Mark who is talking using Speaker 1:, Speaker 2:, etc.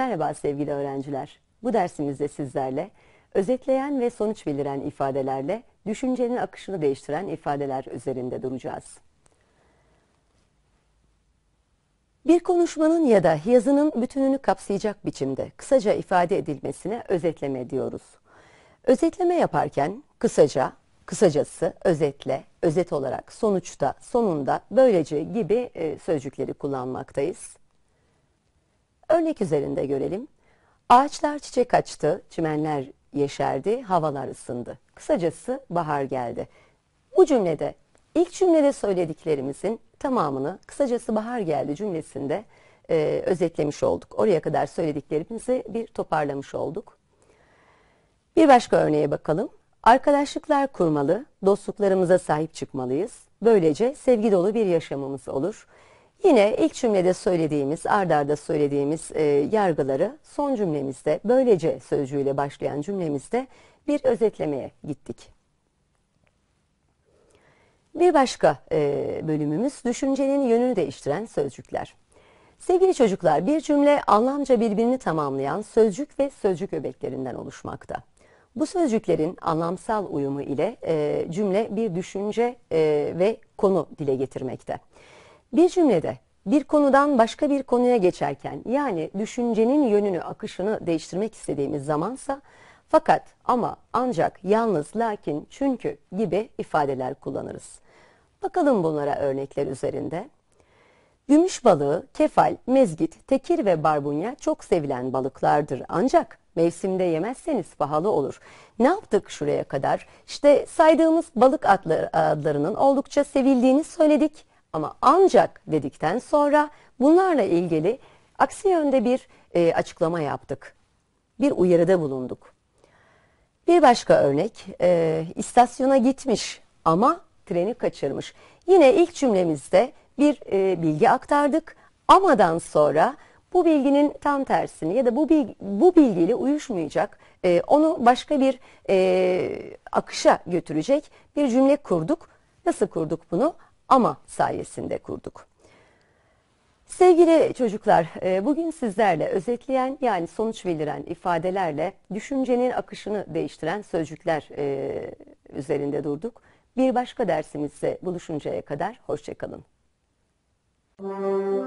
Speaker 1: Merhaba sevgili öğrenciler. Bu dersimizde sizlerle özetleyen ve sonuç bildiren ifadelerle düşüncenin akışını değiştiren ifadeler üzerinde duracağız. Bir konuşmanın ya da yazının bütününü kapsayacak biçimde kısaca ifade edilmesine özetleme diyoruz. Özetleme yaparken kısaca, kısacası, özetle, özet olarak, sonuçta, sonunda, böylece gibi e, sözcükleri kullanmaktayız. Örnek üzerinde görelim. Ağaçlar çiçek açtı, çimenler yeşerdi, havalar ısındı. Kısacası bahar geldi. Bu cümlede ilk cümlede söylediklerimizin tamamını kısacası bahar geldi cümlesinde e, özetlemiş olduk. Oraya kadar söylediklerimizi bir toparlamış olduk. Bir başka örneğe bakalım. Arkadaşlıklar kurmalı, dostluklarımıza sahip çıkmalıyız. Böylece sevgi dolu bir yaşamımız olur. Yine ilk cümlede söylediğimiz, ardarda arda söylediğimiz e, yargıları son cümlemizde, böylece sözcüğüyle başlayan cümlemizde bir özetlemeye gittik. Bir başka e, bölümümüz düşüncenin yönünü değiştiren sözcükler. Sevgili çocuklar bir cümle anlamca birbirini tamamlayan sözcük ve sözcük öbeklerinden oluşmakta. Bu sözcüklerin anlamsal uyumu ile e, cümle bir düşünce e, ve konu dile getirmekte. Bir cümlede bir konudan başka bir konuya geçerken yani düşüncenin yönünü, akışını değiştirmek istediğimiz zamansa fakat ama ancak yalnız lakin çünkü gibi ifadeler kullanırız. Bakalım bunlara örnekler üzerinde. Gümüş balığı, kefal, mezgit, tekir ve barbunya çok sevilen balıklardır ancak mevsimde yemezseniz pahalı olur. Ne yaptık şuraya kadar? İşte saydığımız balık adlarının oldukça sevildiğini söyledik. Ama ancak dedikten sonra bunlarla ilgili aksi yönde bir e, açıklama yaptık. Bir uyarıda bulunduk. Bir başka örnek, e, istasyona gitmiş ama treni kaçırmış. Yine ilk cümlemizde bir e, bilgi aktardık. Amadan sonra bu bilginin tam tersini ya da bu bilgi, bu bilgiyle uyuşmayacak, e, onu başka bir e, akışa götürecek bir cümle kurduk. Nasıl kurduk bunu? ama sayesinde kurduk. Sevgili çocuklar, e, bugün sizlerle özetleyen yani sonuç bildiren ifadelerle düşüncenin akışını değiştiren sözcükler e, üzerinde durduk. Bir başka dersimizde buluşuncaya kadar hoşçakalın. Müzik